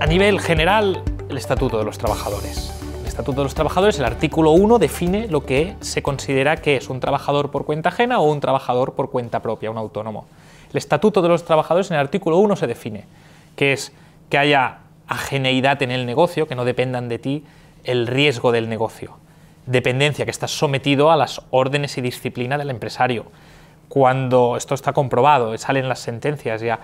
A nivel general, el Estatuto de los Trabajadores. El Estatuto de los Trabajadores, el artículo 1, define lo que se considera que es un trabajador por cuenta ajena o un trabajador por cuenta propia, un autónomo. El Estatuto de los Trabajadores en el artículo 1 se define, que es que haya ajeneidad en el negocio, que no dependan de ti el riesgo del negocio. Dependencia, que estás sometido a las órdenes y disciplina del empresario. Cuando esto está comprobado, salen las sentencias ya.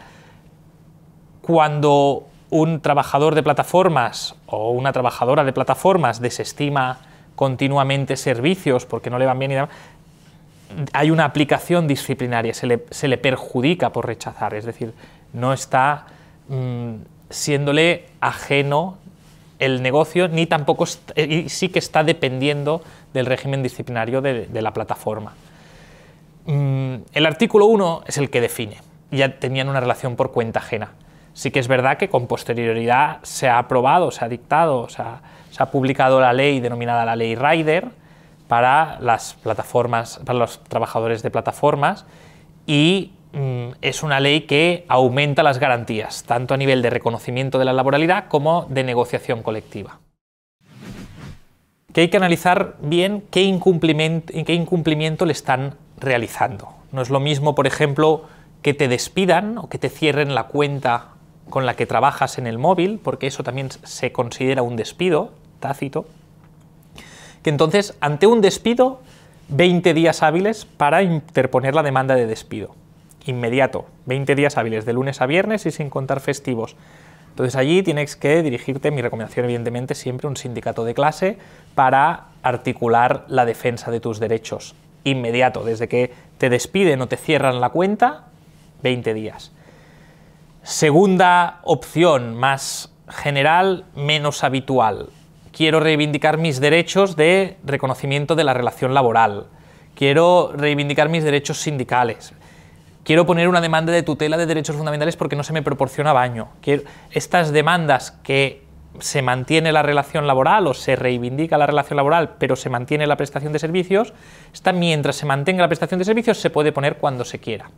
Cuando un trabajador de plataformas o una trabajadora de plataformas desestima continuamente servicios porque no le van bien y hay una aplicación disciplinaria, se le, perjudica por rechazar, es decir, no está mm, siéndole ajeno el negocio ni tampoco sí que está dependiendo del régimen disciplinario de, la plataforma. Mm, el artículo 1 es el que define, ya tenían una relación por cuenta ajena. Sí que es verdad que con posterioridad se ha aprobado, se ha dictado, se ha, publicado la ley denominada la ley Rider para las plataformas, para los trabajadores de plataformas y mm, es una ley que aumenta las garantías, tanto a nivel de reconocimiento de la laboralidad como de negociación colectiva que hay que analizar bien qué incumplimiento, qué incumplimiento le están realizando. No es lo mismo, por ejemplo, que te despidan o que te cierren la cuenta con la que trabajas en el móvil, porque eso también se considera un despido tácito, que entonces ante un despido 20 días hábiles para interponer la demanda de despido. Inmediato, 20 días hábiles de lunes a viernes y sin contar festivos. Entonces allí tienes que dirigirte, mi recomendación evidentemente siempre un sindicato de clase para articular la defensa de tus derechos. Inmediato, desde que te despiden o te cierran la cuenta, 20 días. Segunda opción, más general, menos habitual. Quiero reivindicar mis derechos de reconocimiento de la relación laboral. Quiero reivindicar mis derechos sindicales. Quiero poner una demanda de tutela de derechos fundamentales porque no se me proporciona baño. Estas demandas que se mantiene la relación laboral o se reivindica la relación laboral, pero se mantiene la prestación de servicios, esta, mientras se mantenga la prestación de servicios se puede poner cuando se quiera.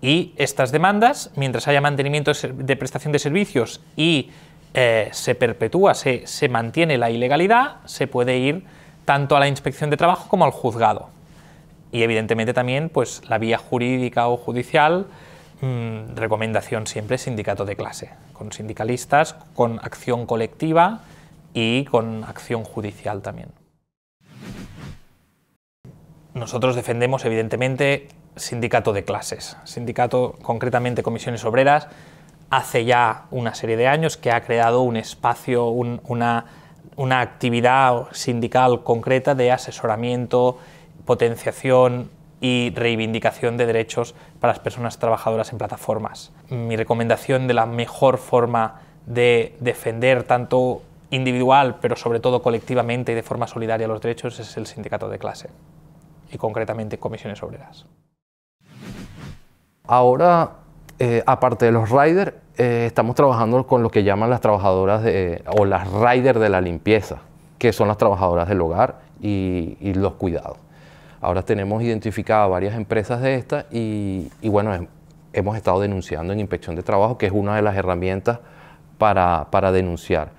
Y estas demandas, mientras haya mantenimiento de prestación de servicios y eh, se perpetúa, se, mantiene la ilegalidad, se puede ir tanto a la inspección de trabajo como al juzgado. Y evidentemente también pues, la vía jurídica o judicial, mm, recomendación siempre sindicato de clase, con sindicalistas, con acción colectiva y con acción judicial también. Nosotros defendemos evidentemente sindicato de clases, sindicato concretamente comisiones obreras, hace ya una serie de años que ha creado un espacio, una actividad sindical concreta de asesoramiento, potenciación y reivindicación de derechos para las personas trabajadoras en plataformas. Mi recomendación de la mejor forma de defender tanto individual, pero sobre todo colectivamente y de forma solidaria los derechos es el sindicato de clase y concretamente comisiones obreras. Ahora, eh, aparte de los riders, eh, estamos trabajando con lo que llaman las trabajadoras o las riders de la limpieza, que son las trabajadoras del hogar y, los cuidados. Ahora tenemos identificadas varias empresas de estas y, bueno, hemos estado denunciando en inspección de trabajo, que es una de las herramientas para, denunciar.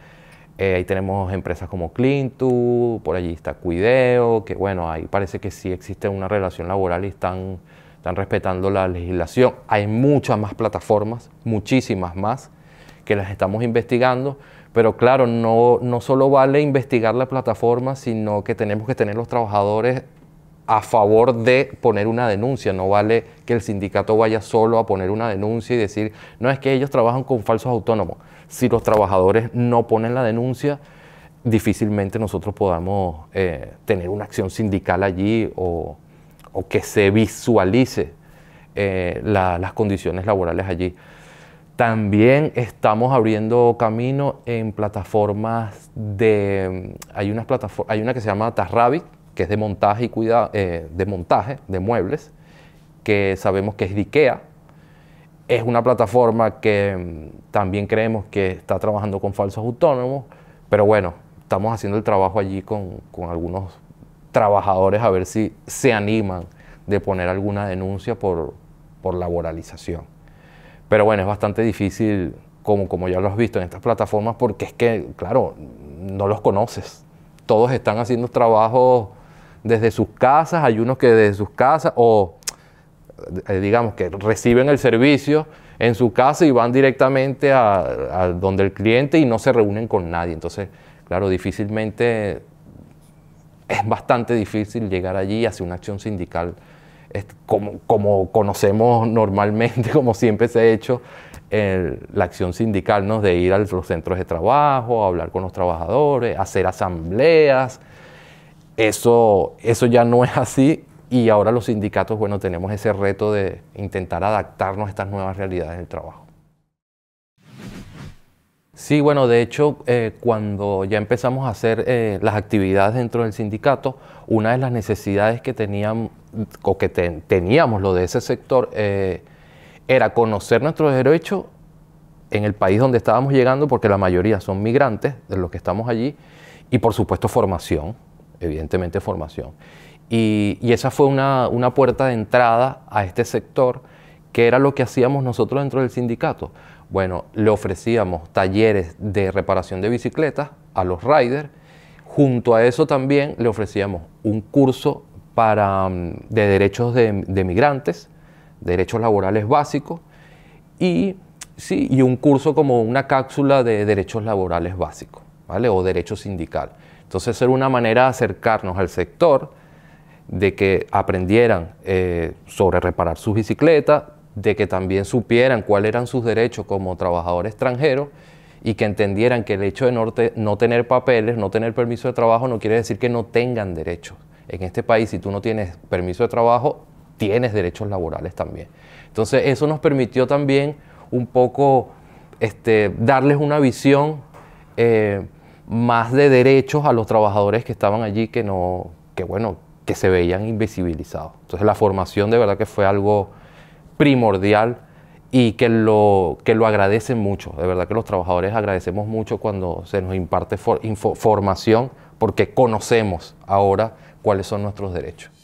Eh, ahí tenemos empresas como Clintu, por allí está Cuideo, que bueno, ahí parece que sí existe una relación laboral y están están respetando la legislación. Hay muchas más plataformas, muchísimas más, que las estamos investigando, pero claro, no, no solo vale investigar la plataforma, sino que tenemos que tener los trabajadores a favor de poner una denuncia. No vale que el sindicato vaya solo a poner una denuncia y decir, no es que ellos trabajan con falsos autónomos. Si los trabajadores no ponen la denuncia, difícilmente nosotros podamos eh, tener una acción sindical allí o, o que se visualice eh, las condiciones laborales allí. También estamos abriendo camino en plataformas de... Mm, hay, unas plataformas, hay una que se llama Tarrabi, que es de montaje y cuidado, eh, de montaje de muebles, que sabemos que es de IKEA. Es una plataforma que mm, también creemos que está trabajando con falsos autónomos, pero bueno, estamos haciendo el trabajo allí con, con algunos trabajadores a ver si se animan de poner alguna denuncia por, laboralización. Pero bueno, es bastante difícil, como, como ya lo has visto en estas plataformas, porque es que, claro, no los conoces. Todos están haciendo trabajos desde sus casas, hay unos que desde sus casas, o eh, digamos que reciben el servicio en su casa y van directamente a, a donde el cliente y no se reúnen con nadie. Entonces, claro, difícilmente es bastante difícil llegar allí hacia una acción sindical como, como conocemos normalmente, como siempre se ha hecho, la acción sindical, de ir a los centros de trabajo, hablar con los trabajadores, hacer asambleas. Eso, eso ya no es así y ahora los sindicatos, bueno, tenemos ese reto de intentar adaptarnos a estas nuevas realidades del trabajo. Sí, bueno, de hecho, eh, cuando ya empezamos a hacer eh, las actividades dentro del sindicato, una de las necesidades que o que teníamos lo de ese sector eh, era conocer nuestros derechos en el país donde estábamos llegando, porque la mayoría son migrantes de los que estamos allí, y por supuesto formación, evidentemente formación. Y, esa fue una puerta de entrada a este sector, que era lo que hacíamos nosotros dentro del sindicato bueno, le ofrecíamos talleres de reparación de bicicletas a los riders. Junto a eso también le ofrecíamos un curso para, mm, de derechos de, migrantes, derechos laborales básicos y, sí, y un curso como una cápsula de derechos laborales básicos ¿vale? o derecho sindical. Entonces era una manera de acercarnos al sector, de que aprendieran eh, sobre reparar sus bicicletas, de que también supieran cuáles eran sus derechos como trabajador extranjero y que entendieran que el hecho de no, tener papeles, no tener permiso de trabajo, no quiere decir que no tengan derechos. En este país, si tú no tienes permiso de trabajo, tienes derechos laborales también. Entonces, eso nos permitió también un poco este, darles una visión eh, más de derechos a los trabajadores que estaban allí que no, que bueno, que se veían invisibilizados. Entonces, la formación de verdad que fue algo primordial y que lo, que lo agradecen mucho. De verdad que los trabajadores agradecemos mucho cuando se nos imparte información porque conocemos ahora cuáles son nuestros derechos.